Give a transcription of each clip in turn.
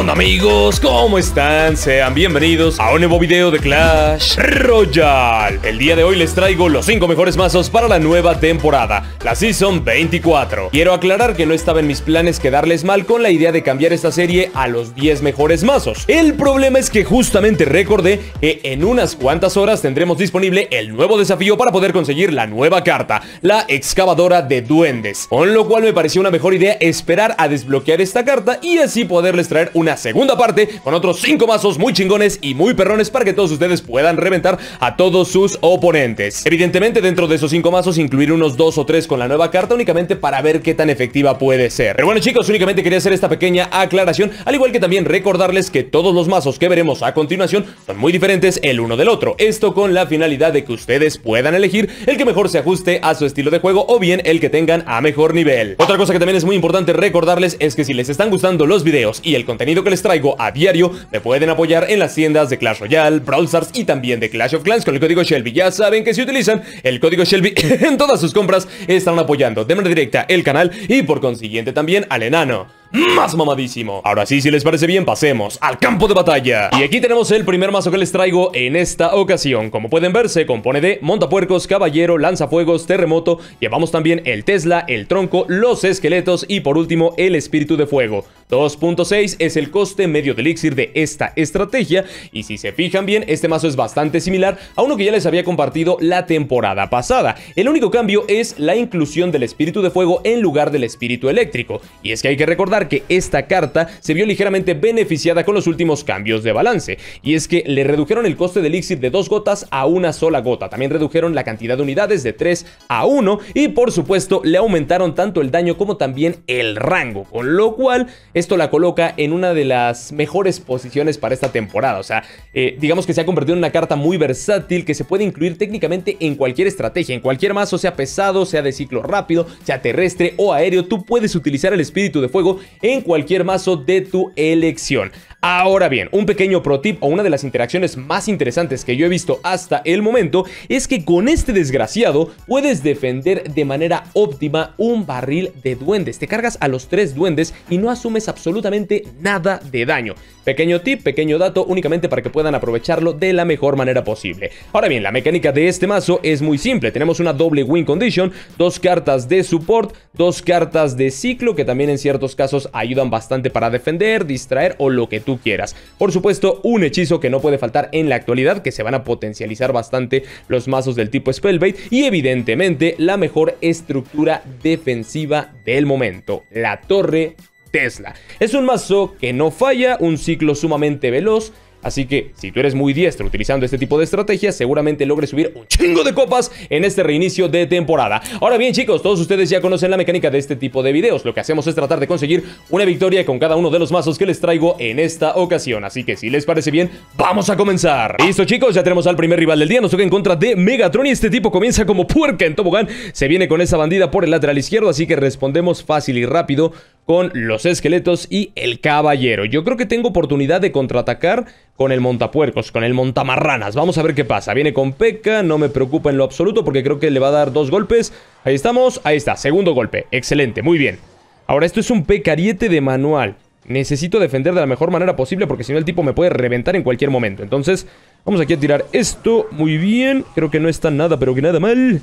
¡Hola amigos? ¿Cómo están? Sean bienvenidos a un nuevo video de Clash Royale El día de hoy les traigo los 5 mejores mazos para la nueva temporada La Season 24 Quiero aclarar que no estaba en mis planes quedarles mal con la idea de cambiar esta serie a los 10 mejores mazos El problema es que justamente recordé que en unas cuantas horas tendremos disponible el nuevo desafío para poder conseguir la nueva carta La excavadora de duendes Con lo cual me pareció una mejor idea esperar a desbloquear esta carta y así poderles traer una segunda parte con otros 5 mazos muy chingones y muy perrones para que todos ustedes puedan reventar a todos sus oponentes. Evidentemente dentro de esos 5 mazos incluir unos 2 o 3 con la nueva carta únicamente para ver qué tan efectiva puede ser. Pero bueno chicos, únicamente quería hacer esta pequeña aclaración, al igual que también recordarles que todos los mazos que veremos a continuación son muy diferentes el uno del otro. Esto con la finalidad de que ustedes puedan elegir el que mejor se ajuste a su estilo de juego o bien el que tengan a mejor nivel. Otra cosa que también es muy importante recordarles es que si les están gustando los videos y el contenido que les traigo a diario, me pueden apoyar en las tiendas de Clash Royale, Brawl Stars y también de Clash of Clans con el código Shelby. Ya saben que si utilizan el código Shelby en todas sus compras, Están apoyando de manera directa el canal y por consiguiente también al enano más mamadísimo Ahora sí, si les parece bien, pasemos al campo de batalla Y aquí tenemos el primer mazo que les traigo en esta ocasión Como pueden ver, se compone de montapuercos, caballero, lanzafuegos, terremoto Llevamos también el Tesla, el tronco, los esqueletos y por último el espíritu de fuego 2.6 es el coste medio del elixir de esta estrategia Y si se fijan bien, este mazo es bastante similar a uno que ya les había compartido la temporada pasada El único cambio es la inclusión del espíritu de fuego en lugar del espíritu eléctrico Y es que hay que recordar que esta carta se vio ligeramente beneficiada con los últimos cambios de balance, y es que le redujeron el coste del elixir de dos gotas a una sola gota, también redujeron la cantidad de unidades de 3 a 1, y por supuesto le aumentaron tanto el daño como también el rango, con lo cual esto la coloca en una de las mejores posiciones para esta temporada, o sea, eh, digamos que se ha convertido en una carta muy versátil que se puede incluir técnicamente en cualquier estrategia, en cualquier mazo, sea pesado, sea de ciclo rápido, sea terrestre o aéreo, tú puedes utilizar el espíritu de fuego en cualquier mazo de tu elección. Ahora bien, un pequeño pro tip o una de las interacciones más interesantes que yo he visto hasta el momento es que con este desgraciado puedes defender de manera óptima un barril de duendes. Te cargas a los tres duendes y no asumes absolutamente nada de daño. Pequeño tip, pequeño dato, únicamente para que puedan aprovecharlo de la mejor manera posible. Ahora bien, la mecánica de este mazo es muy simple. Tenemos una doble win condition, dos cartas de support, dos cartas de ciclo que también en ciertos casos ayudan bastante para defender, distraer o lo que tú quieras. Por supuesto, un hechizo que no puede faltar en la actualidad, que se van a potencializar bastante los mazos del tipo Spellbait y evidentemente la mejor estructura defensiva del momento, la Torre Tesla. Es un mazo que no falla, un ciclo sumamente veloz, Así que si tú eres muy diestro utilizando este tipo de estrategias, seguramente logres subir un chingo de copas en este reinicio de temporada. Ahora bien chicos, todos ustedes ya conocen la mecánica de este tipo de videos. Lo que hacemos es tratar de conseguir una victoria con cada uno de los mazos que les traigo en esta ocasión. Así que si les parece bien, vamos a comenzar. Listo chicos, ya tenemos al primer rival del día. Nos toca en contra de Megatron y este tipo comienza como puerca en tobogán. Se viene con esa bandida por el lateral izquierdo, así que respondemos fácil y rápido con los esqueletos y el caballero. Yo creo que tengo oportunidad de contraatacar con el montapuercos, con el montamarranas. Vamos a ver qué pasa. Viene con peca, no me preocupa en lo absoluto porque creo que le va a dar dos golpes. Ahí estamos, ahí está, segundo golpe. Excelente, muy bien. Ahora, esto es un pecariete de manual. Necesito defender de la mejor manera posible porque si no el tipo me puede reventar en cualquier momento. Entonces, vamos aquí a tirar esto. Muy bien, creo que no está nada, pero que nada mal.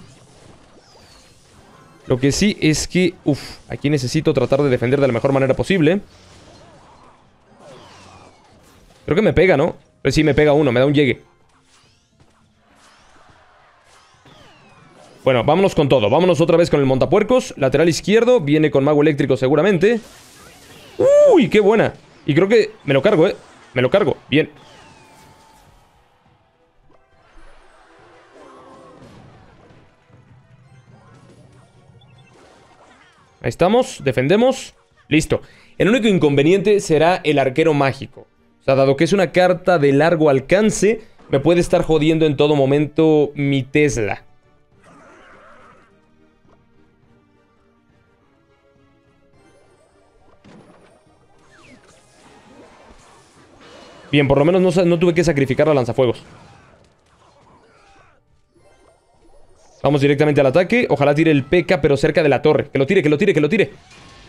Lo que sí es que, Uf, aquí necesito tratar de defender de la mejor manera posible. Creo que me pega, ¿no? Pero eh, sí, me pega uno, me da un llegue. Bueno, vámonos con todo. Vámonos otra vez con el montapuercos. Lateral izquierdo. Viene con mago eléctrico seguramente. ¡Uy, qué buena! Y creo que me lo cargo, ¿eh? Me lo cargo. Bien. Ahí estamos, defendemos. Listo. El único inconveniente será el arquero mágico. O sea, dado que es una carta de largo alcance, me puede estar jodiendo en todo momento mi Tesla. Bien, por lo menos no, tuve que sacrificar la lanzafuegos. Vamos directamente al ataque. Ojalá tire el PK, pero cerca de la torre. Que lo tire, que lo tire, que lo tire.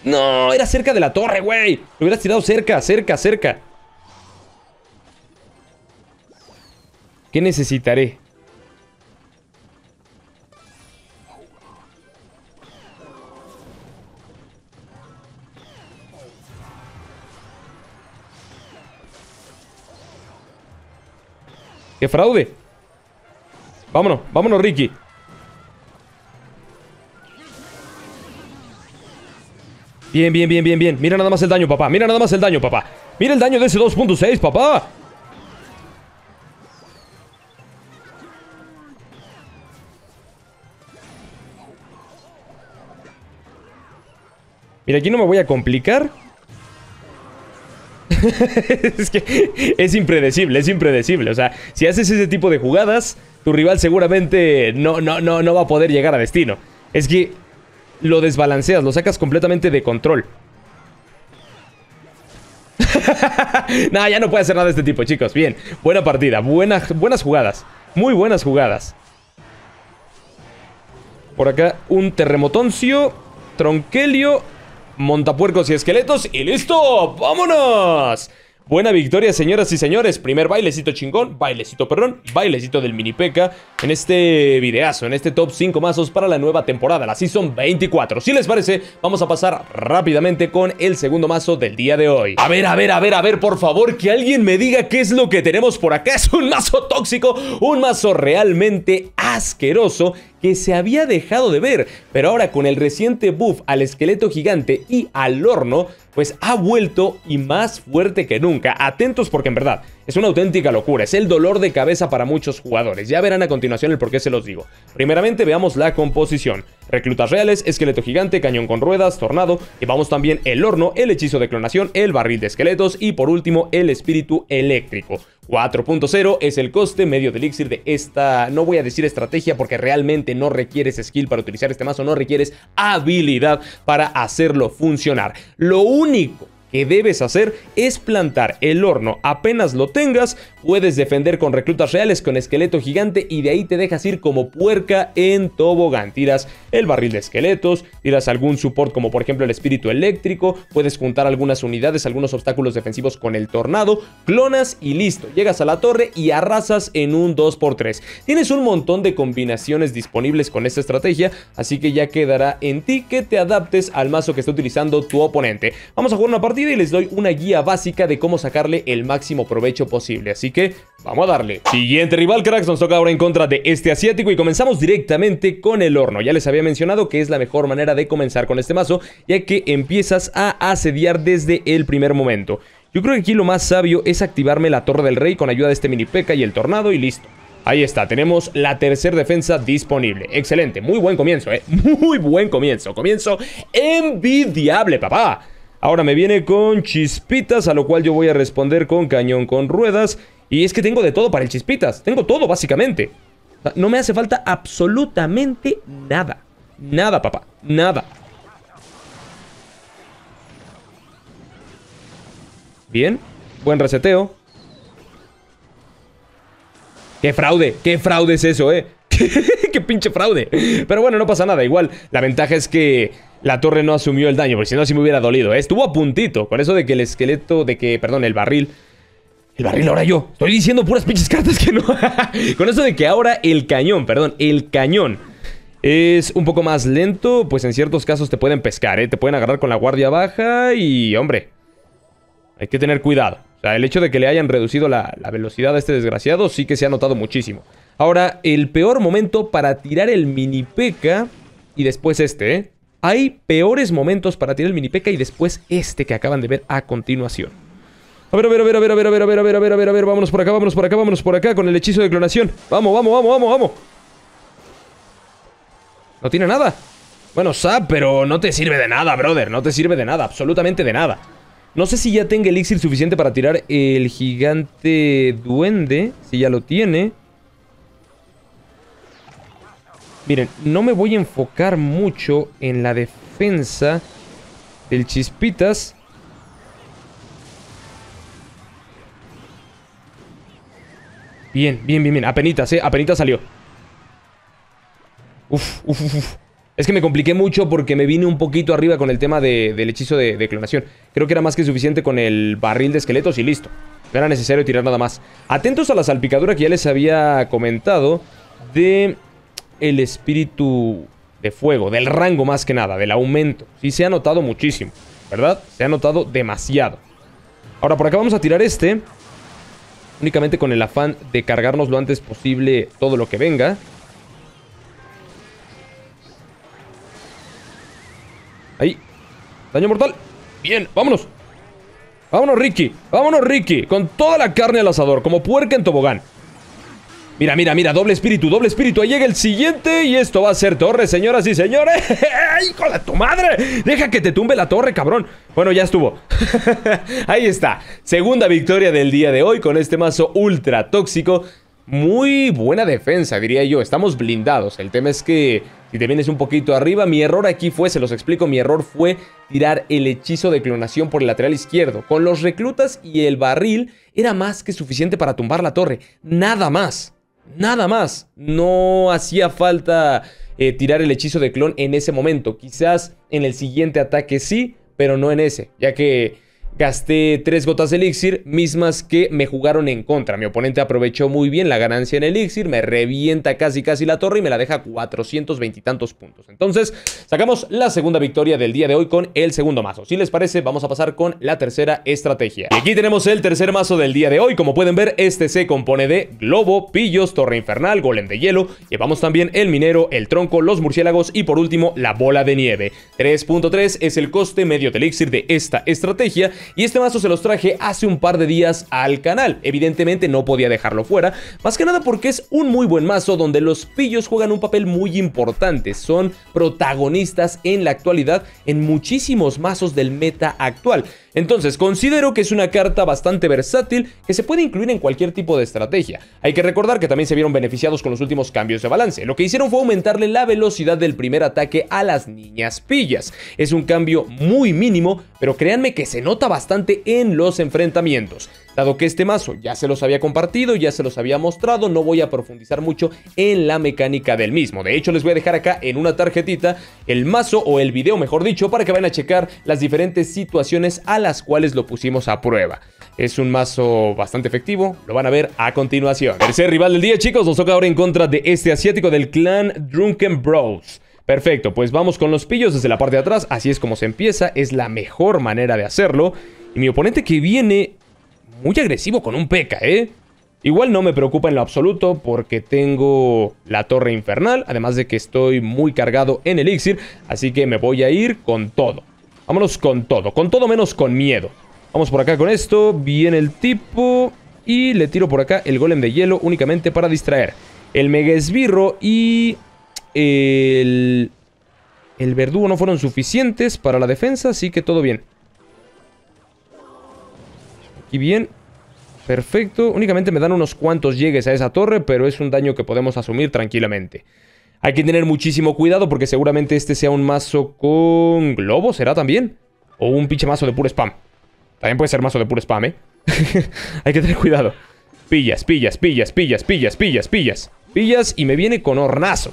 No, era cerca de la torre, güey. Lo hubieras tirado cerca, cerca, cerca. ¿Qué necesitaré? ¡Qué fraude! Vámonos, vámonos, Ricky. Bien, bien, bien, bien, bien. Mira nada más el daño, papá. Mira nada más el daño, papá. Mira el daño de ese 2.6, papá. Mira, aquí no me voy a complicar. es que es impredecible, es impredecible. O sea, si haces ese tipo de jugadas, tu rival seguramente no, no, no, no va a poder llegar a destino. Es que lo desbalanceas, lo sacas completamente de control. nah, ya no puede hacer nada de este tipo, chicos. Bien, buena partida, buenas, buenas jugadas. Muy buenas jugadas. Por acá un terremotoncio, tronquelio, montapuercos y esqueletos. ¡Y listo! ¡Vámonos! Buena victoria, señoras y señores. Primer bailecito chingón, bailecito perdón, bailecito del mini peca en este videazo, en este top 5 mazos para la nueva temporada, la Season 24. Si les parece, vamos a pasar rápidamente con el segundo mazo del día de hoy. A ver, a ver, a ver, a ver, por favor, que alguien me diga qué es lo que tenemos por acá. Es un mazo tóxico, un mazo realmente asqueroso que se había dejado de ver, pero ahora con el reciente buff al esqueleto gigante y al horno, pues ha vuelto y más fuerte que nunca. Atentos porque en verdad, es una auténtica locura, es el dolor de cabeza para muchos jugadores. Ya verán a continuación el por qué se los digo. Primeramente veamos la composición. Reclutas reales, esqueleto gigante, cañón con ruedas, tornado, Y vamos también el horno, el hechizo de clonación, el barril de esqueletos y por último el espíritu eléctrico. 4.0 es el coste medio de elixir de esta, no voy a decir estrategia porque realmente no requieres skill para utilizar este mazo, no requieres habilidad para hacerlo funcionar. Lo único debes hacer es plantar el horno. Apenas lo tengas, puedes defender con reclutas reales, con esqueleto gigante y de ahí te dejas ir como puerca en tobogán. Tiras el barril de esqueletos, tiras algún support como por ejemplo el espíritu eléctrico, puedes juntar algunas unidades, algunos obstáculos defensivos con el tornado, clonas y listo. Llegas a la torre y arrasas en un 2x3. Tienes un montón de combinaciones disponibles con esta estrategia, así que ya quedará en ti que te adaptes al mazo que está utilizando tu oponente. Vamos a jugar una partida y les doy una guía básica de cómo sacarle el máximo provecho posible. Así que Vamos a darle. Siguiente rival, cracks. Nos toca ahora en contra de este asiático y comenzamos directamente con el horno. Ya les había mencionado que es la mejor manera de comenzar con este mazo, ya que empiezas a asediar desde el primer momento. Yo creo que aquí lo más sabio es activarme la Torre del Rey con ayuda de este mini peca y el tornado y listo. Ahí está, tenemos la tercera defensa disponible. Excelente, muy buen comienzo, ¿eh? Muy buen comienzo. Comienzo envidiable, papá. Ahora me viene con chispitas, a lo cual yo voy a responder con cañón con ruedas. Y es que tengo de todo para el chispitas. Tengo todo, básicamente. no me hace falta absolutamente nada. Nada, papá. Nada. Bien. Buen reseteo. ¡Qué fraude! ¡Qué fraude es eso, eh! ¡Qué pinche fraude! Pero bueno, no pasa nada. Igual, la ventaja es que la torre no asumió el daño, porque si no, si me hubiera dolido. ¿eh? Estuvo a puntito, con eso de que el esqueleto, de que, perdón, el barril... El barril ahora yo. Estoy diciendo puras pinches cartas que no... con eso de que ahora el cañón, perdón, el cañón es un poco más lento, pues en ciertos casos te pueden pescar, ¿eh? Te pueden agarrar con la guardia baja y, hombre, hay que tener cuidado. O sea, el hecho de que le hayan reducido la, la velocidad a este desgraciado sí que se ha notado muchísimo. Ahora, el peor momento para tirar el mini peca y después este, ¿eh? Hay peores momentos para tirar el mini peca y después este que acaban de ver a continuación. A ver, a ver, a ver, a ver, a ver, a ver, a ver, a ver, a ver, a ver, a ver, vámonos por acá, vámonos por acá, vámonos por acá con el hechizo de clonación. Vamos, vamos, vamos, vamos, vamos. No tiene nada. Bueno, Zap, pero no te sirve de nada, brother. No te sirve de nada, absolutamente de nada. No sé si ya tenga elixir suficiente para tirar el gigante duende. Si ya lo tiene. Miren, no me voy a enfocar mucho en la defensa del Chispitas. Bien, bien, bien, bien. Apenitas, eh. Apenitas salió. Uf, uf, uf. Es que me compliqué mucho porque me vine un poquito arriba con el tema del hechizo de, de, clonación. Creo que era más que suficiente con el barril de esqueletos y listo. No era necesario tirar nada más. Atentos a la salpicadura que ya les había comentado de el espíritu de fuego, del rango más que nada, del aumento. Sí, se ha notado muchísimo, ¿verdad? Se ha notado demasiado. Ahora, por acá vamos a tirar este. Únicamente con el afán de cargarnos lo antes posible todo lo que venga. Ahí. Daño mortal. Bien, vámonos. Vámonos, Ricky. Vámonos, Ricky. Con toda la carne al asador, como puerca en tobogán. Mira, mira, mira, doble espíritu, doble espíritu. Ahí llega el siguiente y esto va a ser torre, señoras y señores. ¡Ay, con tu madre! Deja que te tumbe la torre, cabrón. Bueno, ya estuvo. Ahí está. Segunda victoria del día de hoy con este mazo ultra tóxico. Muy buena defensa, diría yo. Estamos blindados. El tema es que si te vienes un poquito arriba, mi error aquí fue, se los explico, mi error fue tirar el hechizo de clonación por el lateral izquierdo. Con los reclutas y el barril era más que suficiente para tumbar la torre. Nada más. Nada más. No hacía falta eh, tirar el hechizo de clon en ese momento. Quizás en el siguiente ataque sí, pero no en ese, ya que Gasté tres gotas de elixir, mismas que me jugaron en contra. Mi oponente aprovechó muy bien la ganancia en elixir, me revienta casi casi la torre y me la deja 420 y tantos puntos. Entonces, sacamos la segunda victoria del día de hoy con el segundo mazo. Si les parece, vamos a pasar con la tercera estrategia. Y aquí tenemos el tercer mazo del día de hoy. Como pueden ver, este se compone de globo, pillos, torre infernal, golem de hielo. Llevamos también el minero, el tronco, los murciélagos y por último la bola de nieve. 3.3 es el coste medio de elixir de esta estrategia y este mazo se los traje hace un par de días al canal. Evidentemente no podía dejarlo fuera, más que nada porque es un muy buen mazo donde los pillos juegan un papel muy importante. Son protagonistas en la actualidad en muchísimos mazos del meta actual. Entonces, considero que es una carta bastante versátil que se puede incluir en cualquier tipo de estrategia. Hay que recordar que también se vieron beneficiados con los últimos cambios de balance. Lo que hicieron fue aumentarle la velocidad del primer ataque a las niñas pillas. Es un cambio muy mínimo, pero créanme que se nota bastante en los enfrentamientos. Dado que este mazo ya se los había compartido, ya se los había mostrado, no voy a profundizar mucho en la mecánica del mismo. De hecho, les voy a dejar acá en una tarjetita el mazo o el video, mejor dicho, para que vayan a checar las diferentes situaciones a las cuales lo pusimos a prueba. Es un mazo bastante efectivo, lo van a ver a continuación. Tercer rival del día, chicos, nos toca ahora en contra de este asiático del clan Drunken Bros. Perfecto, pues vamos con los pillos desde la parte de atrás. Así es como se empieza, es la mejor manera de hacerlo. Y mi oponente que viene muy agresivo con un P.K. ¿eh? Igual no me preocupa en lo absoluto porque tengo la torre infernal, además de que estoy muy cargado en elixir, así que me voy a ir con todo. Vámonos con todo, con todo menos con miedo. Vamos por acá con esto, viene el tipo y le tiro por acá el golem de hielo únicamente para distraer. El mega esbirro y el, el verdugo no fueron suficientes para la defensa, así que todo bien. Aquí bien. Perfecto. Únicamente me dan unos cuantos llegues a esa torre, pero es un daño que podemos asumir tranquilamente. Hay que tener muchísimo cuidado porque seguramente este sea un mazo con globo, ¿será también? O un pinche mazo de puro spam. También puede ser mazo de puro spam, ¿eh? Hay que tener cuidado. Pillas, pillas, pillas, pillas, pillas, pillas, pillas. Pillas y me viene con hornazo.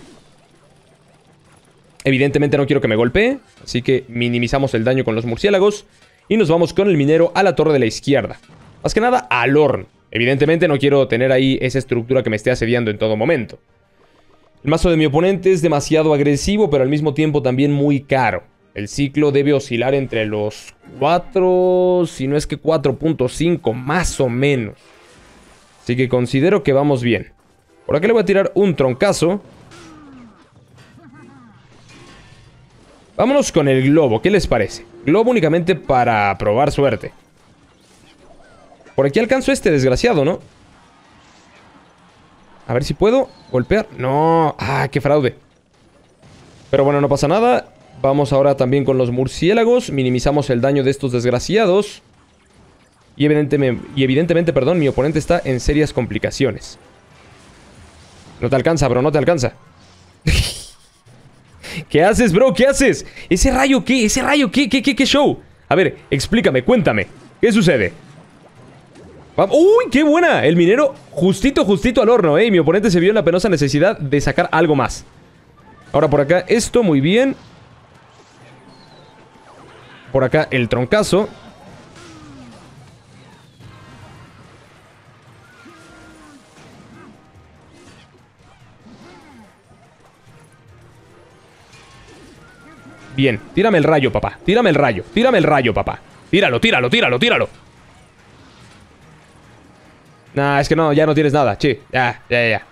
Evidentemente no quiero que me golpee, así que minimizamos el daño con los murciélagos. Y nos vamos con el minero a la torre de la izquierda. Más que nada al horn. Evidentemente no quiero tener ahí esa estructura que me esté asediando en todo momento. El mazo de mi oponente es demasiado agresivo, pero al mismo tiempo también muy caro. El ciclo debe oscilar entre los 4, si no es que 4.5, más o menos. Así que considero que vamos bien. Por acá le voy a tirar un troncazo. Vámonos con el globo, ¿qué les parece? Globo únicamente para probar suerte. Por aquí alcanzo este desgraciado, ¿no? A ver si puedo golpear. No. Ah, qué fraude. Pero bueno, no pasa nada. Vamos ahora también con los murciélagos. Minimizamos el daño de estos desgraciados. Y evidentemente, y evidentemente perdón, mi oponente está en serias complicaciones. No te alcanza, bro, no te alcanza. ¿Qué haces, bro? ¿Qué haces? ¿Ese rayo qué? ¿Ese rayo qué? ¿Qué, qué, qué show? A ver, explícame, cuéntame. ¿Qué sucede? ¡Uy, qué buena! El minero justito, justito al horno, ¿eh? mi oponente se vio en la penosa necesidad de sacar algo más. Ahora por acá esto, muy bien. Por acá el troncazo. Bien, tírame el rayo, papá. Tírame el rayo, tírame el rayo, papá. Tíralo, tíralo, tíralo, tíralo. Nah, es que no, ya no tienes nada, chi. Ya, ya, ya.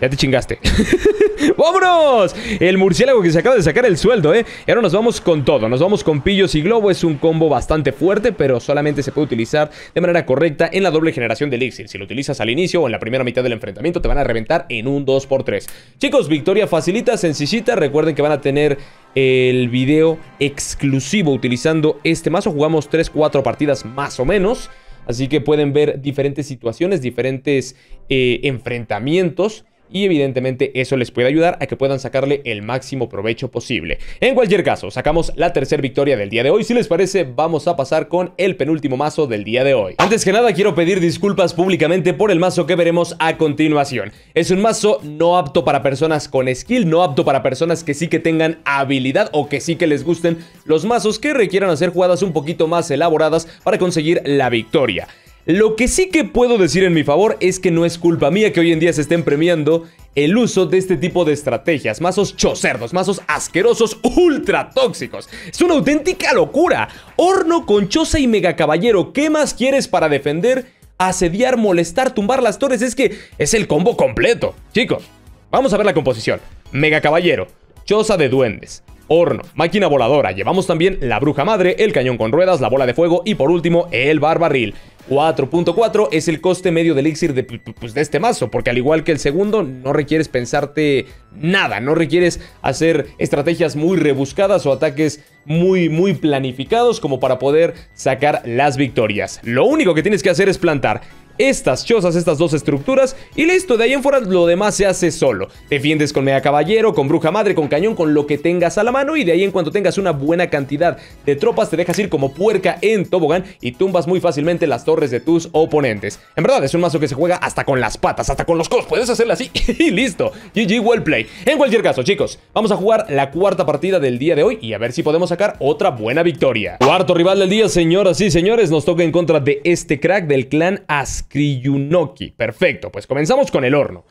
Ya te chingaste. ¡Vámonos! El murciélago que se acaba de sacar el sueldo, ¿eh? Y ahora nos vamos con todo. Nos vamos con pillos y globo. Es un combo bastante fuerte, pero solamente se puede utilizar de manera correcta en la doble generación del elixir. Si lo utilizas al inicio o en la primera mitad del enfrentamiento, te van a reventar en un 2x3. Chicos, victoria facilita, sencillita. Recuerden que van a tener el video exclusivo utilizando este mazo. Jugamos 3-4 partidas más o menos. Así que pueden ver diferentes situaciones, diferentes eh, enfrentamientos y evidentemente eso les puede ayudar a que puedan sacarle el máximo provecho posible. En cualquier caso, sacamos la tercera victoria del día de hoy. Si les parece, vamos a pasar con el penúltimo mazo del día de hoy. Antes que nada, quiero pedir disculpas públicamente por el mazo que veremos a continuación. Es un mazo no apto para personas con skill, no apto para personas que sí que tengan habilidad o que sí que les gusten los mazos que requieran hacer jugadas un poquito más elaboradas para conseguir la victoria. Lo que sí que puedo decir en mi favor es que no es culpa mía que hoy en día se estén premiando el uso de este tipo de estrategias, mazos chocerdos, mazos asquerosos, ultra tóxicos. Es una auténtica locura. Horno con choza y mega caballero, ¿qué más quieres para defender, asediar, molestar, tumbar las torres? Es que es el combo completo. Chicos, vamos a ver la composición. Mega caballero, choza de duendes, horno, máquina voladora, llevamos también la bruja madre, el cañón con ruedas, la bola de fuego y por último el barbarril. 4.4 es el coste medio del elixir de, pues, de, este mazo, porque al igual que el segundo, no requieres pensarte nada, no requieres hacer estrategias muy rebuscadas o ataques muy, muy planificados como para poder sacar las victorias. Lo único que tienes que hacer es plantar estas chozas, estas dos estructuras y listo, de ahí en fuera lo demás se hace solo. Defiendes con mega caballero, con bruja madre, con cañón, con lo que tengas a la mano y de ahí en cuanto tengas una buena cantidad de tropas te dejas ir como puerca en tobogán y tumbas muy fácilmente las torres de tus oponentes. En verdad es un mazo que se juega hasta con las patas, hasta con los codos, puedes hacerlo así y listo. GG well play. En cualquier caso chicos, vamos a jugar la cuarta partida del día de hoy y a ver si podemos sacar otra buena victoria. Cuarto rival del día señoras y señores, nos toca en contra de este crack del clan As Kriyunoki, Perfecto, pues comenzamos con el horno.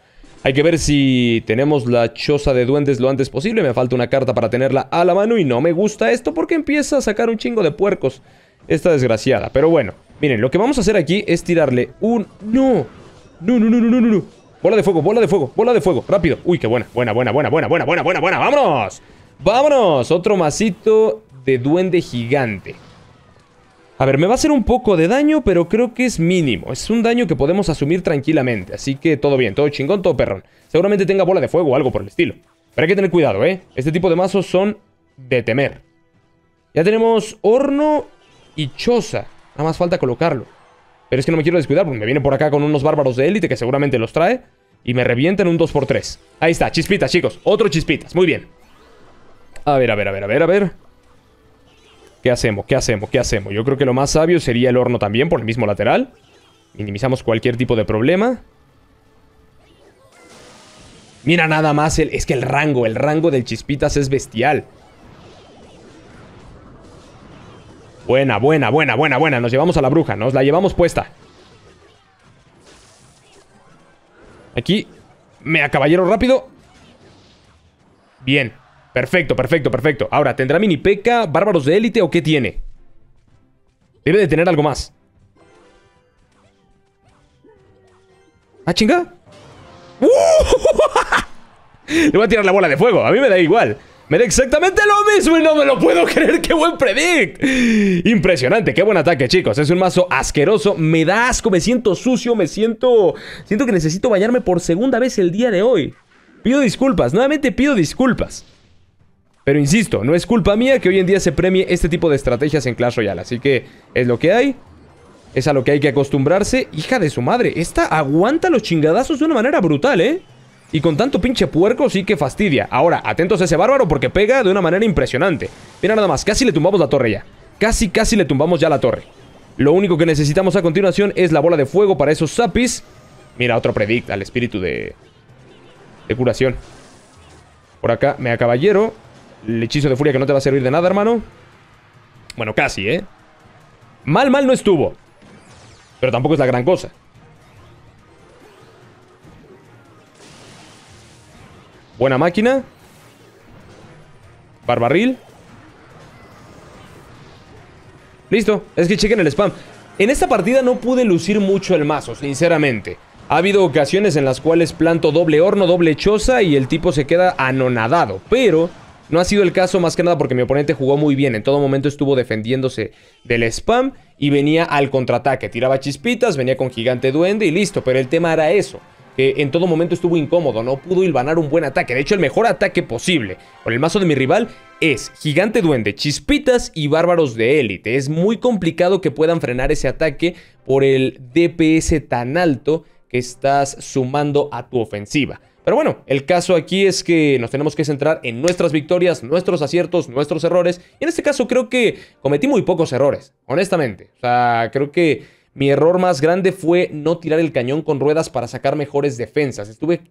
Hay que ver si tenemos la choza de duendes lo antes posible. Me falta una carta para tenerla a la mano y no me gusta esto porque empieza a sacar un chingo de puercos esta desgraciada. Pero bueno, miren, lo que vamos a hacer aquí es tirarle un... ¡No! ¡No, no, no, no, no, no! Bola de fuego, bola de fuego, bola de fuego, rápido. Uy, qué buena, buena, buena, buena, buena, buena, buena, buena, buena. ¡Vámonos! ¡Vámonos! Otro masito de duende gigante. A ver, me va a hacer un poco de daño, pero creo que es mínimo. Es un daño que podemos asumir tranquilamente. Así que todo bien, todo chingón, todo perrón. Seguramente tenga bola de fuego o algo por el estilo. Pero hay que tener cuidado, ¿eh? Este tipo de mazos son de temer. Ya tenemos horno y choza. Nada más falta colocarlo. Pero es que no me quiero descuidar porque me viene por acá con unos bárbaros de élite que seguramente los trae. Y me revientan un 2x3. Ahí está, chispitas, chicos. Otro chispitas. Muy bien. A ver, a ver, a ver, a ver, a ver. ¿Qué hacemos? ¿Qué hacemos? ¿Qué hacemos? Yo creo que lo más sabio sería el horno también por el mismo lateral. Minimizamos cualquier tipo de problema. Mira nada más, es que el rango, el rango del Chispitas es bestial. Buena, buena, buena, buena, buena. Nos llevamos a la bruja, nos la llevamos puesta. Aquí, mea caballero rápido. Bien. Perfecto, perfecto, perfecto. Ahora, ¿tendrá mini peca, bárbaros de élite o qué tiene? Debe de tener algo más. ¿Ah, chinga? ¡Uh! Le voy a tirar la bola de fuego. A mí me da igual. Me da exactamente lo mismo y no me lo puedo creer. ¡Qué buen predict! Impresionante, qué buen ataque, chicos. Es un mazo asqueroso. Me da asco, me siento sucio, me siento... Siento que necesito bañarme por segunda vez el día de hoy. Pido disculpas, nuevamente pido disculpas. Pero insisto, no es culpa mía que hoy en día se premie este tipo de estrategias en Clash Royale. Así que es lo que hay. Es a lo que hay que acostumbrarse. Hija de su madre, esta aguanta los chingadazos de una manera brutal, ¿eh? Y con tanto pinche puerco sí que fastidia. Ahora, atentos a ese bárbaro porque pega de una manera impresionante. Mira nada más, casi le tumbamos la torre ya. Casi, casi le tumbamos ya la torre. Lo único que necesitamos a continuación es la bola de fuego para esos zapis Mira, otro predict al espíritu de... De curación. Por acá, mea caballero. El hechizo de furia que no te va a servir de nada, hermano. Bueno, casi, ¿eh? Mal, mal no estuvo. Pero tampoco es la gran cosa. Buena máquina. Barbarril. Listo. Es que chequen el spam. En esta partida no pude lucir mucho el mazo, sinceramente. Ha habido ocasiones en las cuales planto doble horno, doble choza y el tipo se queda anonadado. Pero no ha sido el caso más que nada porque mi oponente jugó muy bien. En todo momento estuvo defendiéndose del spam y venía al contraataque. Tiraba chispitas, venía con gigante duende y listo. Pero el tema era eso. Que en todo momento estuvo incómodo, no pudo ilvanar un buen ataque. De hecho, el mejor ataque posible con el mazo de mi rival es Gigante Duende, Chispitas y Bárbaros de Élite. Es muy complicado que puedan frenar ese ataque por el DPS tan alto que estás sumando a tu ofensiva. Pero bueno, el caso aquí es que nos tenemos que centrar en nuestras victorias, nuestros aciertos, nuestros errores. Y en este caso creo que cometí muy pocos errores, honestamente. O sea, creo que mi error más grande fue no tirar el cañón con ruedas para sacar mejores defensas. Estuve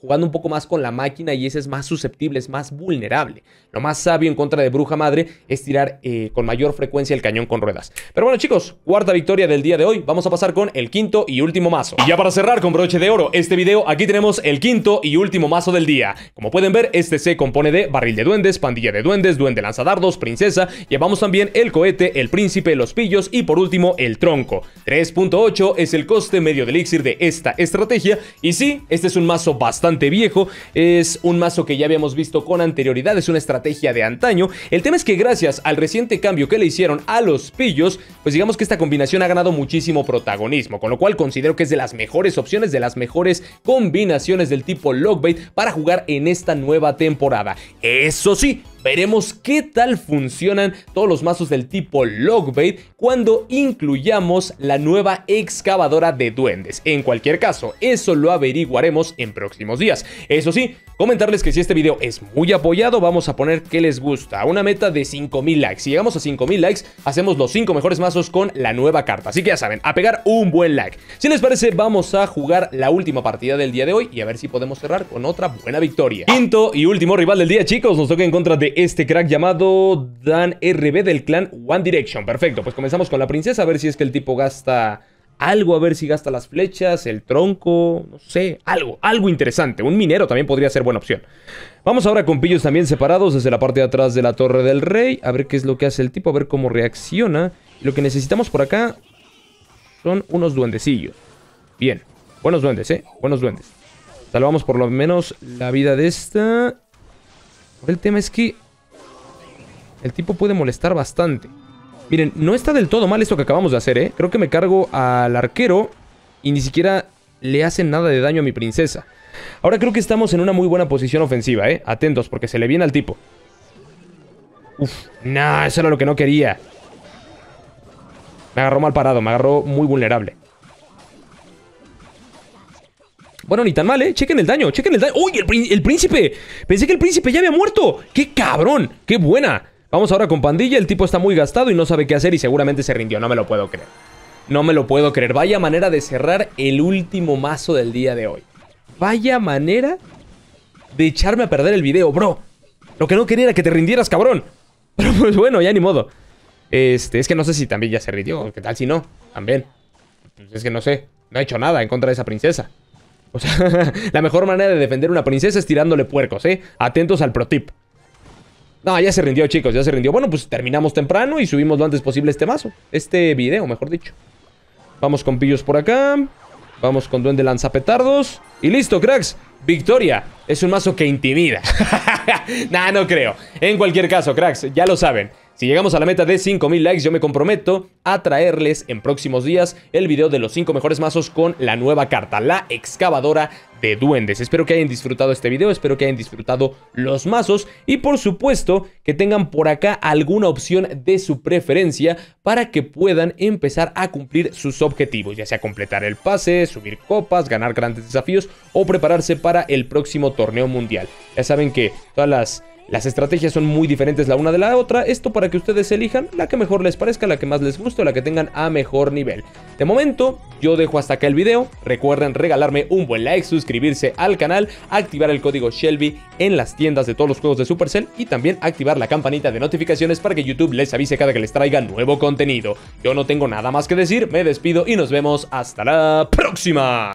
jugando un poco más con la máquina y ese es más susceptible, es más vulnerable. Lo más sabio en contra de Bruja Madre es tirar eh, con mayor frecuencia el cañón con ruedas. Pero bueno chicos, cuarta victoria del día de hoy. Vamos a pasar con el quinto y último mazo. Y ya para cerrar con broche de oro este video, aquí tenemos el quinto y último mazo del día. Como pueden ver, este se compone de barril de duendes, pandilla de duendes, duende lanzadardos, princesa. Llevamos también el cohete, el príncipe, los pillos y por último el tronco. 3.8 es el coste medio del elixir de esta estrategia y sí, este es un mazo bastante viejo, es un mazo que ya habíamos visto con anterioridad, es una estrategia de antaño. El tema es que gracias al reciente cambio que le hicieron a los pillos, pues digamos que esta combinación ha ganado muchísimo protagonismo, con lo cual considero que es de las mejores opciones, de las mejores combinaciones del tipo Lockbait para jugar en esta nueva temporada. Eso sí, Veremos qué tal funcionan todos los mazos del tipo Logbait cuando incluyamos la nueva excavadora de duendes. En cualquier caso, eso lo averiguaremos en próximos días. Eso sí, comentarles que si este video es muy apoyado, vamos a poner que les gusta. Una meta de 5000 likes. Si llegamos a 5000 likes, hacemos los 5 mejores mazos con la nueva carta. Así que ya saben, a pegar un buen like. Si les parece, vamos a jugar la última partida del día de hoy y a ver si podemos cerrar con otra buena victoria. Quinto y último rival del día, chicos. Nos toca en contra de este crack llamado Dan RB del clan One Direction. Perfecto, pues comenzamos con la princesa, a ver si es que el tipo gasta algo, a ver si gasta las flechas, el tronco, no sé, algo, algo interesante. Un minero también podría ser buena opción. Vamos ahora con pillos también separados desde la parte de atrás de la torre del rey, a ver qué es lo que hace el tipo, a ver cómo reacciona. Lo que necesitamos por acá son unos duendecillos. Bien, buenos duendes, ¿eh? Buenos duendes. Salvamos por lo menos la vida de esta. El tema es que el tipo puede molestar bastante. Miren, no está del todo mal esto que acabamos de hacer, ¿eh? Creo que me cargo al arquero y ni siquiera le hacen nada de daño a mi princesa. Ahora creo que estamos en una muy buena posición ofensiva, ¿eh? Atentos, porque se le viene al tipo. Uf, nah, eso era lo que no quería. Me agarró mal parado, me agarró muy vulnerable. Bueno, ni tan mal, ¿eh? Chequen el daño, chequen el daño. ¡Uy, el, el príncipe! Pensé que el príncipe ya había muerto. ¡Qué cabrón! ¡Qué buena! Vamos ahora con Pandilla. El tipo está muy gastado y no sabe qué hacer y seguramente se rindió. No me lo puedo creer. No me lo puedo creer. Vaya manera de cerrar el último mazo del día de hoy. Vaya manera de echarme a perder el video, bro. Lo que no quería era que te rindieras, cabrón. Pero pues bueno, ya ni modo. Este, es que no sé si también ya se rindió. ¿Qué tal si no? También. Pues es que no sé. No ha hecho nada en contra de esa princesa. O sea, la mejor manera de defender una princesa es tirándole puercos, ¿eh? Atentos al pro tip. No, ya se rindió, chicos, ya se rindió. Bueno, pues terminamos temprano y subimos lo antes posible este mazo. Este video, mejor dicho. Vamos con pillos por acá. Vamos con duende lanzapetardos. Y listo, cracks. Victoria es un mazo que intimida. nah, no creo. En cualquier caso, cracks, ya lo saben. Si llegamos a la meta de 5.000 likes, yo me comprometo a traerles en próximos días el video de los 5 mejores mazos con la nueva carta, la excavadora de duendes. Espero que hayan disfrutado este video, espero que hayan disfrutado los mazos y por supuesto que tengan por acá alguna opción de su preferencia para que puedan empezar a cumplir sus objetivos, ya sea completar el pase, subir copas, ganar grandes desafíos o prepararse para el próximo torneo mundial. Ya saben que todas las las estrategias son muy diferentes la una de la otra, esto para que ustedes elijan la que mejor les parezca, la que más les guste o la que tengan a mejor nivel. De momento, yo dejo hasta acá el video, recuerden regalarme un buen like, suscribirse al canal, activar el código Shelby en las tiendas de todos los juegos de Supercell y también activar la campanita de notificaciones para que YouTube les avise cada que les traiga nuevo contenido. Yo no tengo nada más que decir, me despido y nos vemos hasta la próxima.